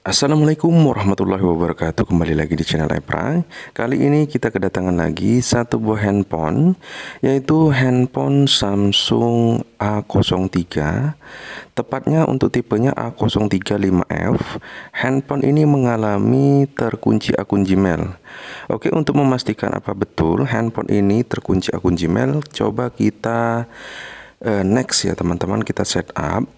Assalamualaikum warahmatullahi wabarakatuh Kembali lagi di channel Epra Kali ini kita kedatangan lagi satu buah handphone Yaitu handphone Samsung A03 Tepatnya untuk tipenya A035F Handphone ini mengalami terkunci akun Gmail Oke untuk memastikan apa betul handphone ini terkunci akun Gmail Coba kita uh, next ya teman-teman kita setup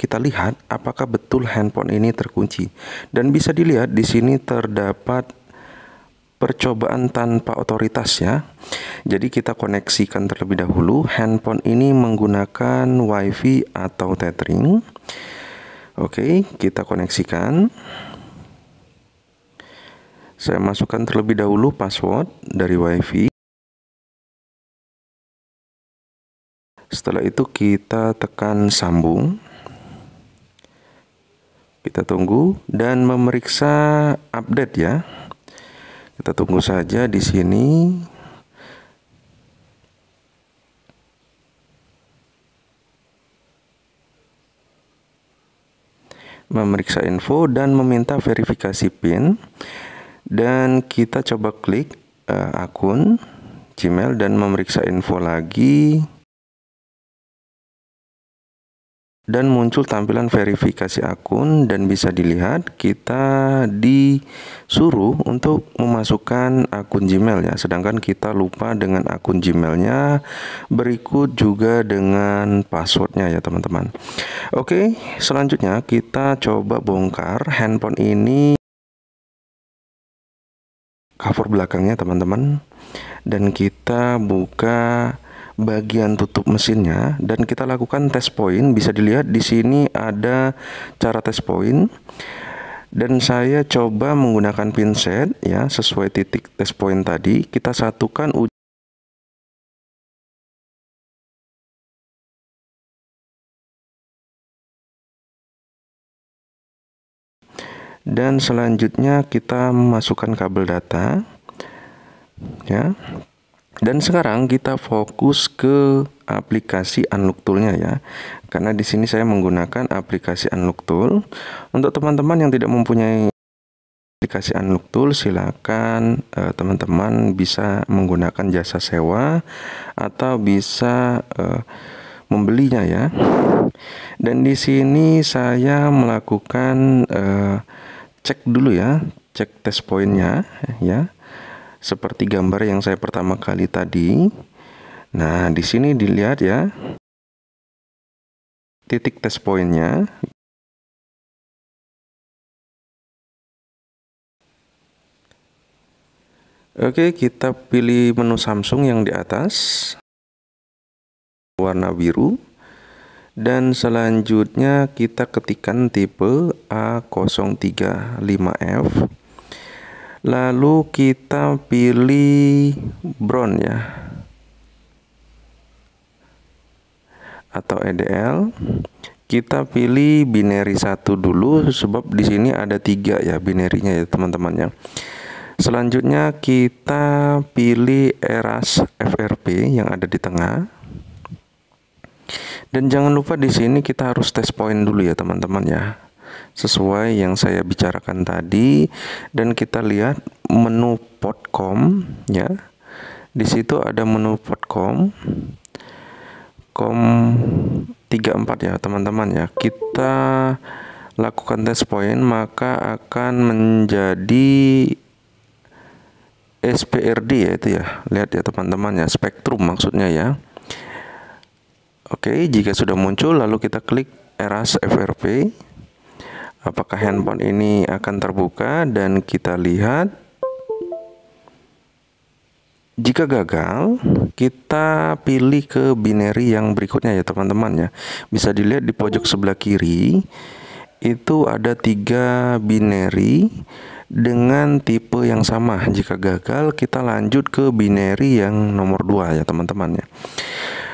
kita lihat apakah betul handphone ini terkunci. Dan bisa dilihat di sini terdapat percobaan tanpa otoritas ya. Jadi kita koneksikan terlebih dahulu handphone ini menggunakan WiFi atau tethering. Oke, kita koneksikan. Saya masukkan terlebih dahulu password dari WiFi. Setelah itu kita tekan sambung. Kita tunggu dan memeriksa update ya. Kita tunggu saja di sini. Memeriksa info dan meminta verifikasi PIN dan kita coba klik uh, akun Gmail dan memeriksa info lagi. dan muncul tampilan verifikasi akun dan bisa dilihat kita disuruh untuk memasukkan akun Gmail ya sedangkan kita lupa dengan akun Gmailnya berikut juga dengan passwordnya ya teman-teman oke selanjutnya kita coba bongkar handphone ini cover belakangnya teman-teman dan kita buka bagian tutup mesinnya dan kita lakukan tes point. Bisa dilihat di sini ada cara tes point dan saya coba menggunakan pinset ya sesuai titik tes point tadi. Kita satukan uji dan selanjutnya kita masukkan kabel data ya dan sekarang kita fokus ke aplikasi Unlock Tool-nya ya. Karena di sini saya menggunakan aplikasi Unlock Tool. Untuk teman-teman yang tidak mempunyai aplikasi Unlock Tool, silakan eh, teman-teman eh, bisa menggunakan jasa sewa atau bisa eh, membelinya ya. Dan di sini saya melakukan eh, cek dulu ya, cek test point-nya ya seperti gambar yang saya pertama kali tadi. Nah, di sini dilihat ya titik test pointnya. Oke, kita pilih menu Samsung yang di atas warna biru dan selanjutnya kita ketikkan tipe A035F lalu kita pilih brown ya atau EDL kita pilih binary satu dulu sebab di sini ada tiga ya binernya ya teman-teman ya selanjutnya kita pilih eras FRP yang ada di tengah dan jangan lupa di sini kita harus tes point dulu ya teman-teman ya sesuai yang saya bicarakan tadi dan kita lihat menu potcom ya di situ ada menu potcom com 34 ya teman-teman ya kita lakukan test point maka akan menjadi SPRD ya itu ya lihat ya teman-teman ya spektrum maksudnya ya Oke jika sudah muncul lalu kita klik eras FRP apakah handphone ini akan terbuka dan kita lihat jika gagal, kita pilih ke binary yang berikutnya ya teman-teman ya. Bisa dilihat di pojok sebelah kiri itu ada tiga binary dengan tipe yang sama. Jika gagal, kita lanjut ke binary yang nomor dua ya teman-teman ya.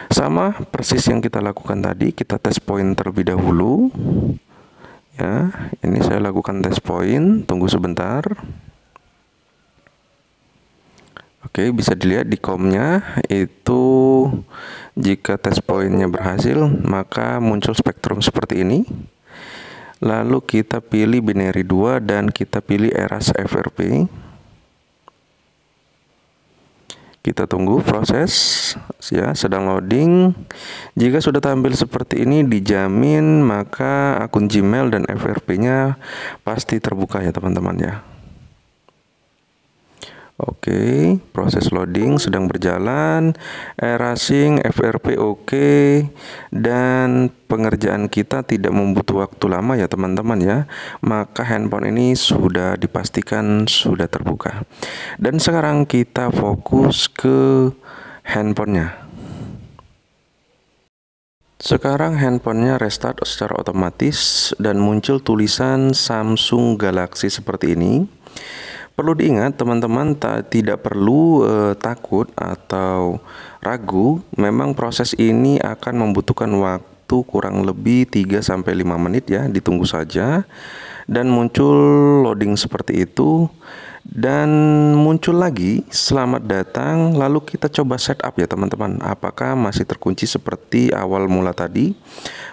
Sama persis yang kita lakukan tadi, kita tes point terlebih dahulu ya ini saya lakukan test point tunggu sebentar Oke bisa dilihat di komnya itu jika test pointnya berhasil maka muncul spektrum seperti ini lalu kita pilih binary 2 dan kita pilih eras FRP kita tunggu proses ya, sedang loading. Jika sudah tampil seperti ini dijamin maka akun Gmail dan FRP-nya pasti terbuka ya teman-teman ya. Oke, okay, proses loading sedang berjalan, erasing FRP oke okay, dan pengerjaan kita tidak membutuh waktu lama ya teman-teman ya. Maka handphone ini sudah dipastikan sudah terbuka. Dan sekarang kita fokus ke handphonenya. Sekarang handphonenya restart secara otomatis dan muncul tulisan Samsung Galaxy seperti ini. Perlu diingat teman-teman tidak perlu eh, takut atau ragu, memang proses ini akan membutuhkan waktu kurang lebih 3 sampai 5 menit ya, ditunggu saja. Dan muncul loading seperti itu dan muncul lagi selamat datang lalu kita coba setup ya teman-teman apakah masih terkunci seperti awal mula tadi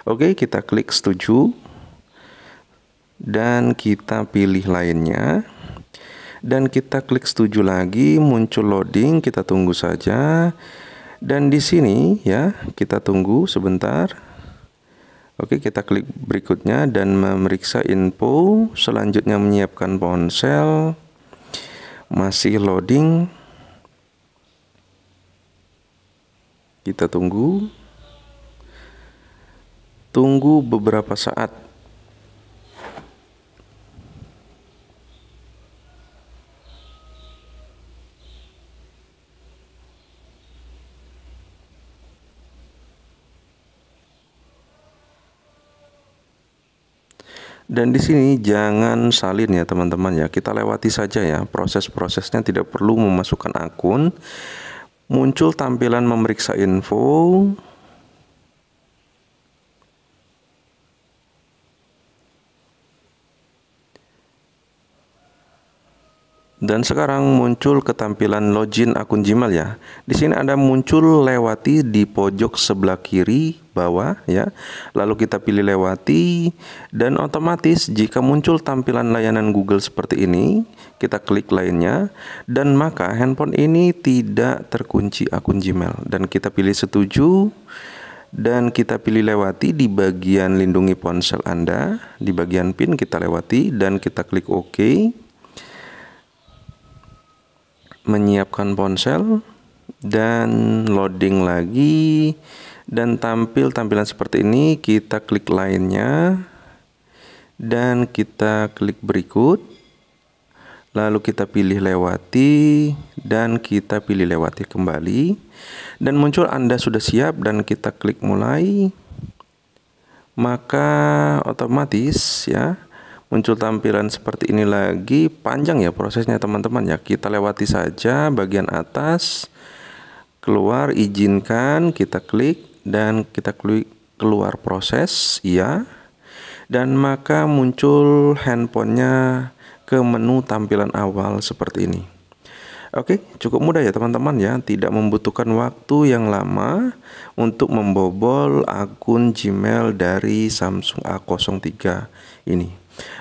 oke kita klik setuju dan kita pilih lainnya dan kita klik setuju lagi muncul loading kita tunggu saja dan di sini ya kita tunggu sebentar Oke kita klik berikutnya dan memeriksa info selanjutnya menyiapkan ponsel masih loading kita tunggu tunggu beberapa saat Dan di sini jangan salin ya teman-teman ya. Kita lewati saja ya. Proses-prosesnya tidak perlu memasukkan akun. Muncul tampilan memeriksa info. Dan sekarang muncul ketampilan login akun Gmail ya. Di sini Anda muncul lewati di pojok sebelah kiri bawah ya. Lalu kita pilih lewati dan otomatis jika muncul tampilan layanan Google seperti ini, kita klik lainnya dan maka handphone ini tidak terkunci akun Gmail dan kita pilih setuju dan kita pilih lewati di bagian lindungi ponsel Anda, di bagian pin kita lewati dan kita klik OK menyiapkan ponsel dan loading lagi dan tampil tampilan seperti ini kita klik lainnya dan kita klik berikut lalu kita pilih lewati dan kita pilih lewati kembali dan muncul Anda sudah siap dan kita klik mulai maka otomatis ya muncul tampilan seperti ini lagi panjang ya prosesnya teman-teman ya kita lewati saja bagian atas keluar izinkan kita klik dan kita klik keluar proses ya dan maka muncul handphonenya ke menu tampilan awal seperti ini Oke, cukup mudah ya teman-teman ya, tidak membutuhkan waktu yang lama untuk membobol akun Gmail dari Samsung A03 ini.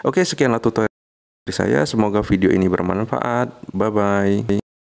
Oke, sekianlah tutorial dari saya. Semoga video ini bermanfaat. Bye bye.